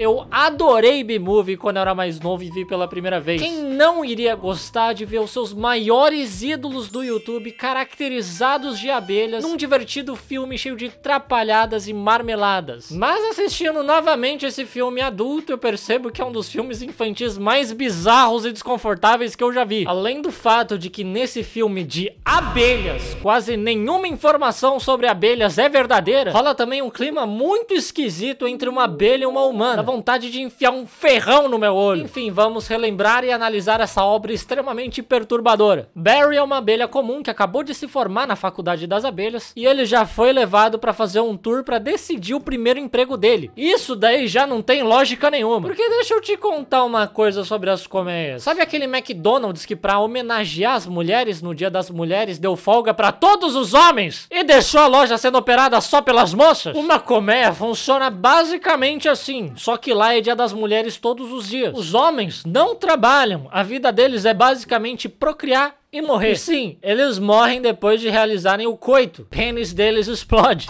Eu adorei B-Movie quando eu era mais novo e vi pela primeira vez. Quem não iria gostar de ver os seus maiores ídolos do YouTube caracterizados de abelhas num divertido filme cheio de trapalhadas e marmeladas? Mas assistindo novamente esse filme adulto, eu percebo que é um dos filmes infantis mais bizarros e desconfortáveis que eu já vi. Além do fato de que nesse filme de abelhas, quase nenhuma informação sobre abelhas é verdadeira, rola também um clima muito esquisito entre uma abelha e uma humana vontade de enfiar um ferrão no meu olho. Enfim, vamos relembrar e analisar essa obra extremamente perturbadora. Barry é uma abelha comum que acabou de se formar na faculdade das abelhas e ele já foi levado para fazer um tour para decidir o primeiro emprego dele. Isso daí já não tem lógica nenhuma. Porque deixa eu te contar uma coisa sobre as colmeias. Sabe aquele McDonald's que para homenagear as mulheres no Dia das Mulheres deu folga para todos os homens e deixou a loja sendo operada só pelas moças? Uma colmeia funciona basicamente assim, só que lá é dia das mulheres todos os dias. Os homens não trabalham, a vida deles é basicamente procriar e morrer. E sim, eles morrem depois de realizarem o coito. O pênis deles explode.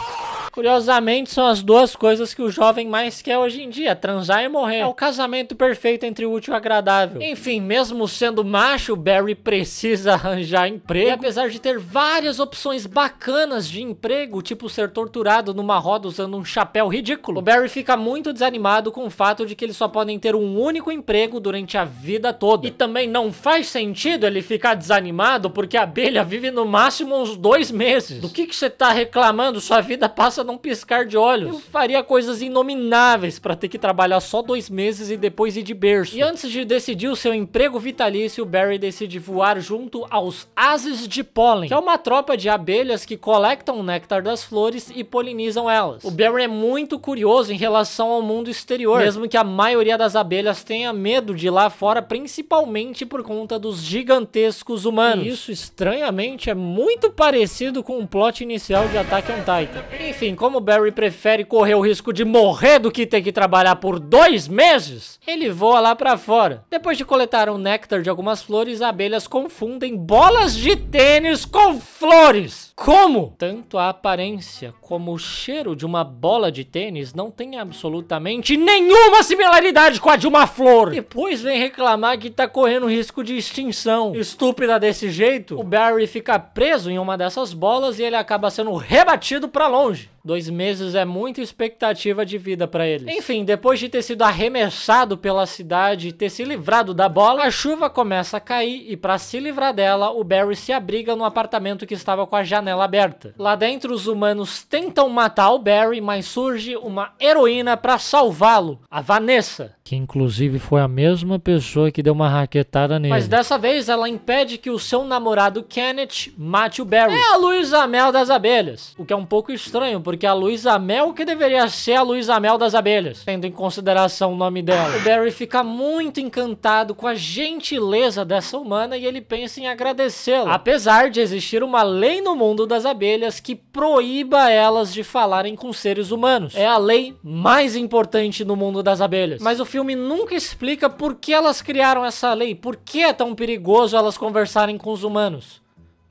Curiosamente, são as duas coisas que o jovem mais quer hoje em dia, transar e morrer. É o casamento perfeito entre o útil e o agradável. Enfim, mesmo sendo macho, Barry precisa arranjar emprego. E apesar de ter várias opções bacanas de emprego, tipo ser torturado numa roda usando um chapéu ridículo, o Barry fica muito desanimado com o fato de que eles só podem ter um único emprego durante a vida toda. E também não faz sentido ele ficar desanimado porque a abelha vive no máximo uns dois meses. Do que que você tá reclamando? Sua vida passa não num piscar de olhos. Eu faria coisas inomináveis para ter que trabalhar só dois meses e depois ir de berço. E antes de decidir o seu emprego vitalício, Barry decide voar junto aos ases de pólen, que é uma tropa de abelhas que coletam o néctar das flores e polinizam elas. O Barry é muito curioso em relação ao mundo exterior, mesmo que a maioria das abelhas tenha medo de ir lá fora, principalmente por conta dos gigantescos humanos. E isso, estranhamente, é muito parecido com o plot inicial de Attack on Titan. Enfim, assim, como o Barry prefere correr o risco de morrer do que ter que trabalhar por dois meses, ele voa lá para fora. Depois de coletar o um néctar de algumas flores, abelhas confundem bolas de tênis com flores. Como? Tanto a aparência como o cheiro de uma bola de tênis não tem absolutamente nenhuma similaridade com a de uma flor. Depois vem reclamar que tá correndo risco de extinção. Estúpida desse jeito, o Barry fica preso em uma dessas bolas e ele acaba sendo rebatido para longe. Dois meses é muita expectativa de vida para eles. Enfim, depois de ter sido arremessado pela cidade e ter se livrado da bola, a chuva começa a cair e para se livrar dela, o Barry se abriga no apartamento que estava com a janela aberta. Lá dentro, os humanos tentam matar o Barry, mas surge uma heroína para salvá-lo, a Vanessa. Que inclusive foi a mesma pessoa que deu uma raquetada nele. Mas dessa vez ela impede que o seu namorado Kenneth mate o Barry. É a Luísa Mel das Abelhas, o que é um pouco estranho, porque a Luísa Mel que deveria ser a Luísa Mel das abelhas, tendo em consideração o nome dela. O Barry fica muito encantado com a gentileza dessa humana e ele pensa em agradecê-la, apesar de existir uma lei no mundo das abelhas que proíba elas de falarem com seres humanos. É a lei mais importante no mundo das abelhas. Mas o filme nunca explica por que elas criaram essa lei, por que é tão perigoso elas conversarem com os humanos.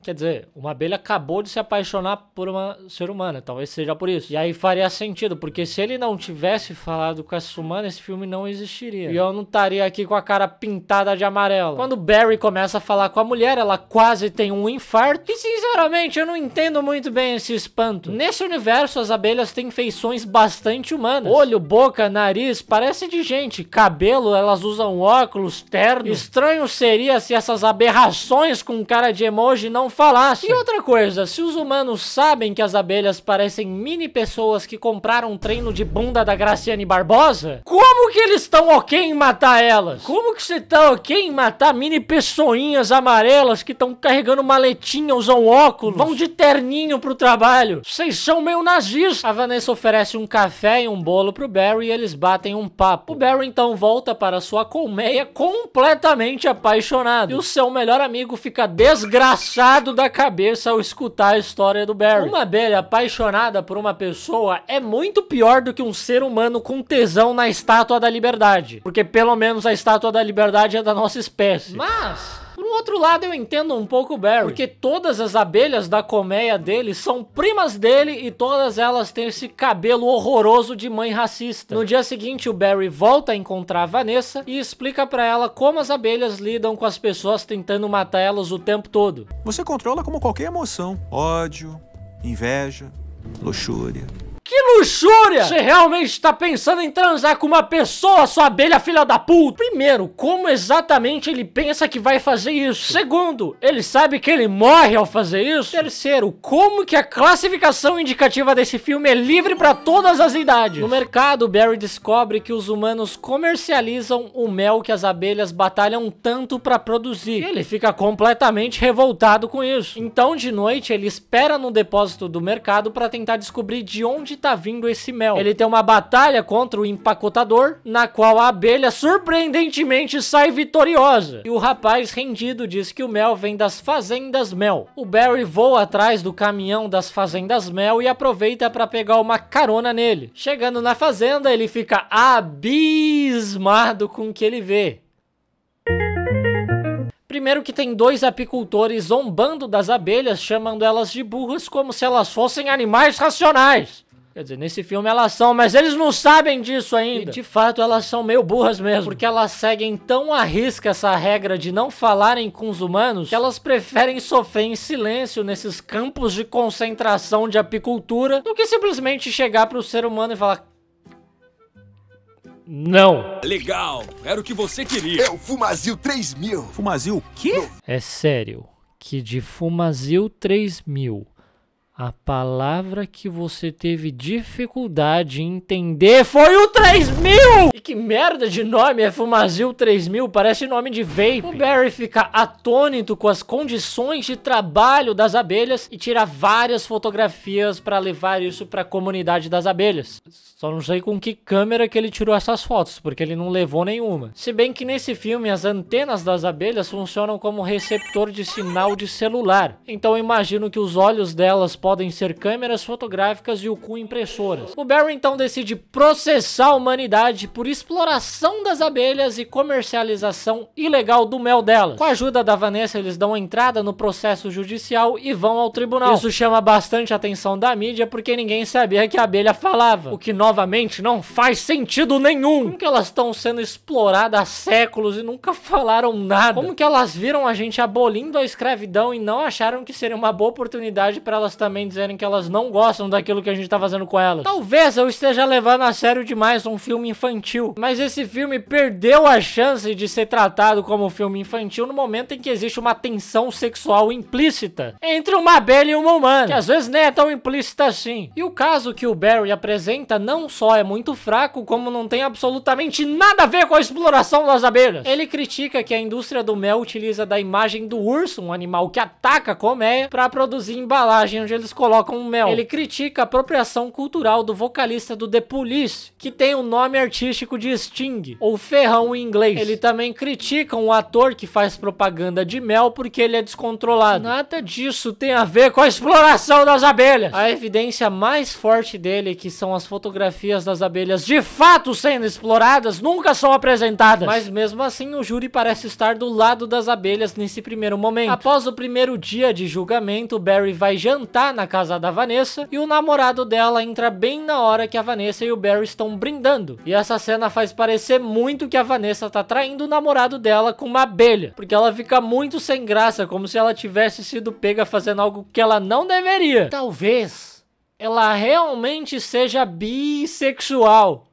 Quer dizer, uma abelha acabou de se apaixonar por uma ser humana, talvez seja por isso. E aí faria sentido, porque se ele não tivesse falado com essa humana, esse filme não existiria. E eu não estaria aqui com a cara pintada de amarelo. Quando Barry começa a falar com a mulher, ela quase tem um infarto. E sinceramente, eu não entendo muito bem esse espanto. Nesse universo, as abelhas têm feições bastante humanas. Olho, boca, nariz, parece de gente. Cabelo, elas usam óculos, terno. Estranho seria se essas aberrações com cara de emoji não falasse. E outra coisa, se os humanos sabem que as abelhas parecem mini pessoas que compraram um treino de bunda da Graciane Barbosa, como que eles estão ok em matar elas? Como que você tá ok em matar mini pessoinhas amarelas que estão carregando maletinha, usam óculos, vão de terninho pro trabalho? Vocês são meio nazis. A Vanessa oferece um café e um bolo pro Barry e eles batem um papo. O Barry então volta para sua colmeia completamente apaixonado. E o seu melhor amigo fica desgraçado da cabeça ao escutar a história do Barry. Uma abelha apaixonada por uma pessoa é muito pior do que um ser humano com tesão na Estátua da Liberdade. Porque pelo menos a Estátua da Liberdade é da nossa espécie. Mas um outro lado eu entendo um pouco o Barry, porque todas as abelhas da colmeia dele são primas dele e todas elas têm esse cabelo horroroso de mãe racista. No dia seguinte, o Barry volta a encontrar a Vanessa e explica para ela como as abelhas lidam com as pessoas tentando matar elas o tempo todo. Você controla como qualquer emoção: ódio, inveja, luxúria luxúria! Você realmente está pensando em transar com uma pessoa, sua abelha filha da puta? Primeiro, como exatamente ele pensa que vai fazer isso? Segundo, ele sabe que ele morre ao fazer isso? Terceiro, como que a classificação indicativa desse filme é livre para todas as idades? No mercado, Barry descobre que os humanos comercializam o mel que as abelhas batalham tanto para produzir. ele fica completamente revoltado com isso. Então, de noite, ele espera no depósito do mercado para tentar descobrir de onde tá vindo vindo esse mel. Ele tem uma batalha contra o empacotador, na qual a abelha surpreendentemente sai vitoriosa. E o rapaz rendido diz que o mel vem das fazendas mel. O Barry voa atrás do caminhão das fazendas mel e aproveita para pegar uma carona nele. Chegando na fazenda, ele fica abismado com o que ele vê. Primeiro que tem dois apicultores zombando das abelhas, chamando elas de burras como se elas fossem animais racionais. Quer dizer, nesse filme elas são, mas eles não sabem disso ainda. E de fato, elas são meio burras mesmo. Porque elas seguem tão à risca essa regra de não falarem com os humanos que elas preferem sofrer em silêncio nesses campos de concentração de apicultura do que simplesmente chegar pro ser humano e falar. Não. Legal, era o que você queria. É o Fumazil 3000. Fumazil o quê? É sério, que de Fumazil 3000 a palavra que você teve dificuldade em entender foi o 3000! E que merda de nome é Fumazil 3000? Parece nome de vape. O Barry fica atônito com as condições de trabalho das abelhas e tira várias fotografias para levar isso para a comunidade das abelhas. Só não sei com que câmera que ele tirou essas fotos, porque ele não levou nenhuma. Se bem que nesse filme as antenas das abelhas funcionam como receptor de sinal de celular. Então imagino que os olhos delas podem ser câmeras fotográficas e o cu impressoras. O Barry então decide processar a humanidade por exploração das abelhas e comercialização ilegal do mel delas. Com a ajuda da Vanessa, eles dão entrada no processo judicial e vão ao tribunal. Isso chama bastante a atenção da mídia porque ninguém sabia que a abelha falava, o que novamente não faz sentido nenhum. Como que elas estão sendo exploradas há séculos e nunca falaram nada? Como que elas viram a gente abolindo a escravidão e não acharam que seria uma boa oportunidade para elas também também dizerem que elas não gostam daquilo que a gente tá fazendo com elas. Talvez eu esteja levando a sério demais um filme infantil, mas esse filme perdeu a chance de ser tratado como um filme infantil no momento em que existe uma tensão sexual implícita entre uma abelha e uma humana, que às vezes nem é tão implícita assim. E o caso que o Barry apresenta não só é muito fraco, como não tem absolutamente nada a ver com a exploração das abelhas. Ele critica que a indústria do mel utiliza da imagem do urso, um animal que ataca a colmeia, para produzir embalagem onde eles eles colocam mel. Ele critica a apropriação cultural do vocalista do The Police, que tem o um nome artístico de Sting, ou ferrão em inglês. Ele também critica um ator que faz propaganda de mel porque ele é descontrolado. Nada disso tem a ver com a exploração das abelhas. A evidência mais forte dele, é que são as fotografias das abelhas de fato sendo exploradas, nunca são apresentadas. Mas mesmo assim, o júri parece estar do lado das abelhas nesse primeiro momento. Após o primeiro dia de julgamento, Barry vai jantar na casa da Vanessa e o namorado dela entra bem na hora que a Vanessa e o Barry estão brindando. E essa cena faz parecer muito que a Vanessa tá traindo o namorado dela com uma abelha, porque ela fica muito sem graça, como se ela tivesse sido pega fazendo algo que ela não deveria. Talvez ela realmente seja bissexual.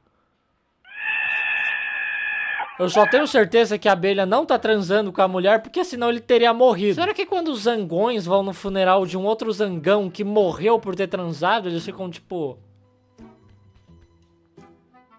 Eu só tenho certeza que a abelha não tá transando com a mulher, porque senão ele teria morrido. Será que quando os zangões vão no funeral de um outro zangão que morreu por ter transado, eles ficam tipo...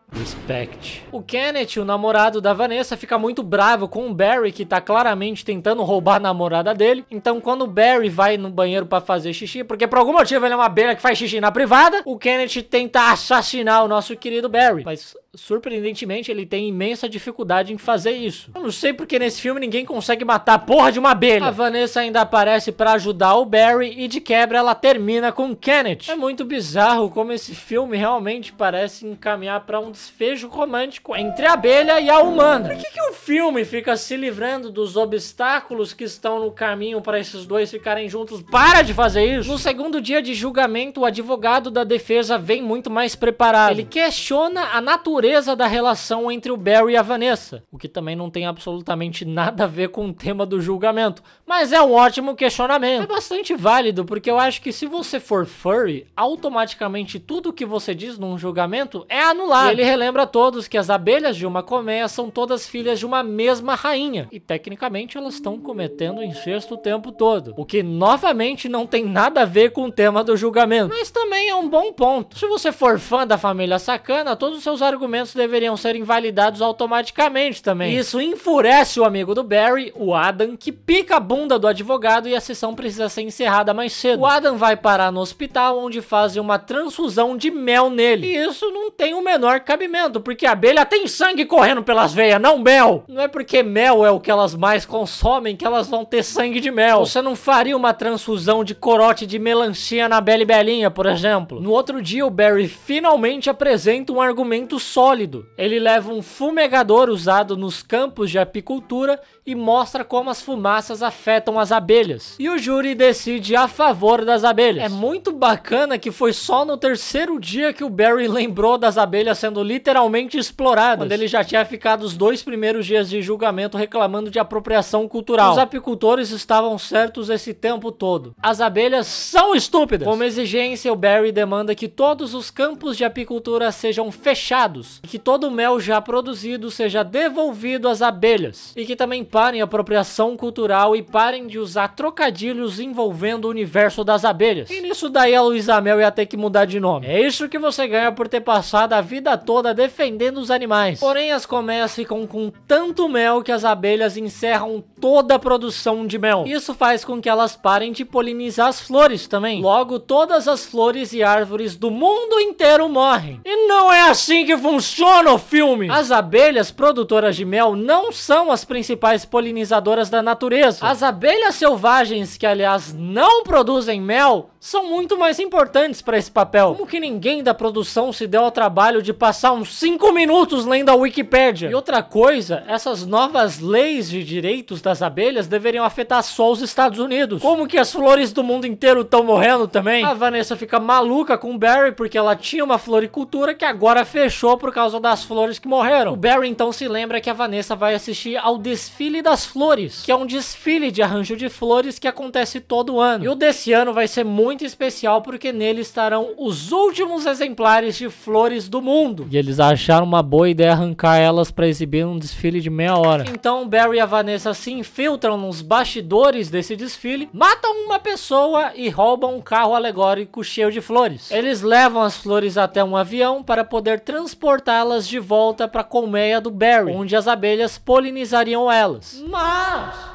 Respect. O Kenneth, o namorado da Vanessa, fica muito bravo com o Barry, que tá claramente tentando roubar a namorada dele. Então, quando o Barry vai no banheiro pra fazer xixi, porque por algum motivo ele é uma abelha que faz xixi na privada, o Kenneth tenta assassinar o nosso querido Barry. Mas surpreendentemente, ele tem imensa dificuldade em fazer isso. Eu não sei porque nesse filme ninguém consegue matar a porra de uma abelha. A Vanessa ainda aparece para ajudar o Barry e de quebra ela termina com Kenneth. É muito bizarro como esse filme realmente parece encaminhar para um desfecho romântico entre a abelha e a humana. Por que, que o filme fica se livrando dos obstáculos que estão no caminho para esses dois ficarem juntos? Para de fazer isso! No segundo dia de julgamento, o advogado da defesa vem muito mais preparado. Ele questiona a natureza natureza da relação entre o Barry e a Vanessa, o que também não tem absolutamente nada a ver com o tema do julgamento, mas é um ótimo questionamento. É bastante válido, porque eu acho que se você for furry, automaticamente tudo que você diz num julgamento é anulado. E ele relembra a todos que as abelhas de uma colmeia são todas filhas de uma mesma rainha, e tecnicamente elas estão cometendo incesto o tempo todo, o que novamente não tem nada a ver com o tema do julgamento, mas também é um bom ponto. Se você for fã da família sacana, todos os seus argumentos deveriam ser invalidados automaticamente também. isso enfurece o amigo do Barry, o Adam, que pica a bunda do advogado e a sessão precisa ser encerrada mais cedo. O Adam vai parar no hospital onde fazem uma transfusão de mel nele. E isso não tem o menor cabimento, porque a abelha tem sangue correndo pelas veias, não mel. Não é porque mel é o que elas mais consomem que elas vão ter sangue de mel. Você não faria uma transfusão de corote de melancia na Bela e Belinha, por exemplo. No outro dia, o Barry finalmente apresenta um argumento sólido. Ele leva um fumegador usado nos campos de apicultura e mostra como as fumaças afetam as abelhas. E o júri decide a favor das abelhas. É muito bacana que foi só no terceiro dia que o Barry lembrou das abelhas sendo literalmente exploradas, quando ele já tinha ficado os dois primeiros dias de julgamento reclamando de apropriação cultural. Os apicultores estavam certos esse tempo todo. As abelhas são estúpidas! Como exigência, o Barry demanda que todos os campos de apicultura sejam fechados e que todo o mel já produzido seja devolvido às abelhas e que também parem a apropriação cultural e parem de usar trocadilhos envolvendo o universo das abelhas. E nisso daí a Luísa Mel ia ter que mudar de nome. É isso que você ganha por ter passado a vida toda defendendo os animais. Porém, as colmeias ficam com tanto mel que as abelhas encerram toda a produção de mel. Isso faz com que elas parem de polinizar as flores também. Logo, todas as flores e árvores do mundo inteiro morrem. E não é assim que funciona o filme! As abelhas produtoras de mel não são as principais polinizadoras da natureza. As abelhas selvagens, que aliás não produzem mel, são muito mais importantes para esse papel. Como que ninguém da produção se deu ao trabalho de passar uns 5 minutos lendo a Wikipédia? E outra coisa, essas novas leis de direitos das abelhas deveriam afetar só os Estados Unidos. Como que as flores do mundo inteiro estão morrendo também? A Vanessa fica maluca com o Barry porque ela tinha uma floricultura que agora fechou por causa das flores que morreram. O Barry então se lembra que a Vanessa vai assistir ao desfile desfile das flores, que é um desfile de arranjo de flores que acontece todo ano. E o desse ano vai ser muito especial porque nele estarão os últimos exemplares de flores do mundo. E eles acharam uma boa ideia arrancar elas para exibir num desfile de meia hora. Então Barry e a Vanessa se infiltram nos bastidores desse desfile, matam uma pessoa e roubam um carro alegórico cheio de flores. Eles levam as flores até um avião para poder transportá-las de volta para a colmeia do Barry, onde as abelhas polinizariam elas pessoas. Mas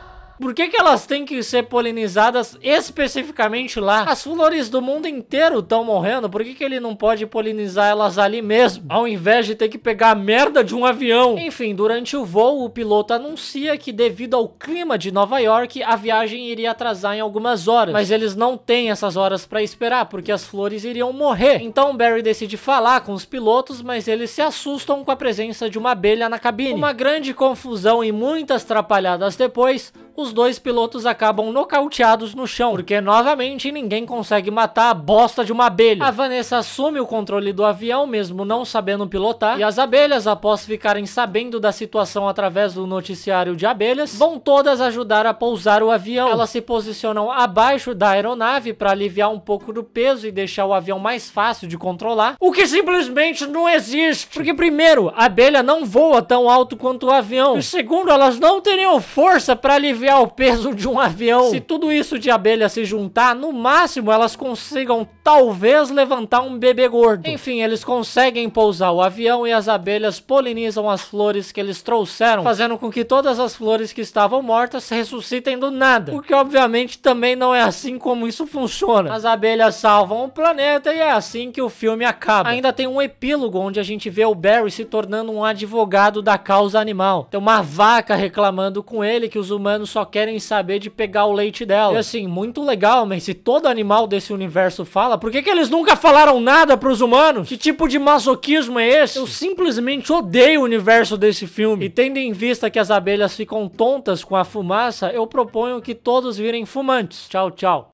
por que, que elas têm que ser polinizadas especificamente lá? As flores do mundo inteiro estão morrendo, por que, que ele não pode polinizar elas ali mesmo? Ao invés de ter que pegar a merda de um avião. Enfim, durante o voo, o piloto anuncia que devido ao clima de Nova York, a viagem iria atrasar em algumas horas. Mas eles não têm essas horas para esperar, porque as flores iriam morrer. Então Barry decide falar com os pilotos, mas eles se assustam com a presença de uma abelha na cabine. Uma grande confusão e muitas trapalhadas depois, os dois pilotos acabam nocauteados no chão, porque novamente ninguém consegue matar a bosta de uma abelha. A Vanessa assume o controle do avião, mesmo não sabendo pilotar, e as abelhas, após ficarem sabendo da situação através do noticiário de abelhas, vão todas ajudar a pousar o avião. Elas se posicionam abaixo da aeronave para aliviar um pouco do peso e deixar o avião mais fácil de controlar, o que simplesmente não existe. Porque, primeiro, a abelha não voa tão alto quanto o avião, e segundo, elas não teriam força para aliviar ao peso de um avião. Se tudo isso de abelha se juntar, no máximo elas consigam talvez levantar um bebê gordo. Enfim, eles conseguem pousar o avião e as abelhas polinizam as flores que eles trouxeram, fazendo com que todas as flores que estavam mortas ressuscitem do nada. O que obviamente também não é assim como isso funciona. As abelhas salvam o planeta e é assim que o filme acaba. Ainda tem um epílogo onde a gente vê o Barry se tornando um advogado da causa animal. Tem uma vaca reclamando com ele que os humanos só querem saber de pegar o leite dela. E assim, muito legal, mas se todo animal desse universo fala, por que, que eles nunca falaram nada pros humanos? Que tipo de masoquismo é esse? Eu simplesmente odeio o universo desse filme. E tendo em vista que as abelhas ficam tontas com a fumaça, eu proponho que todos virem fumantes. Tchau, tchau.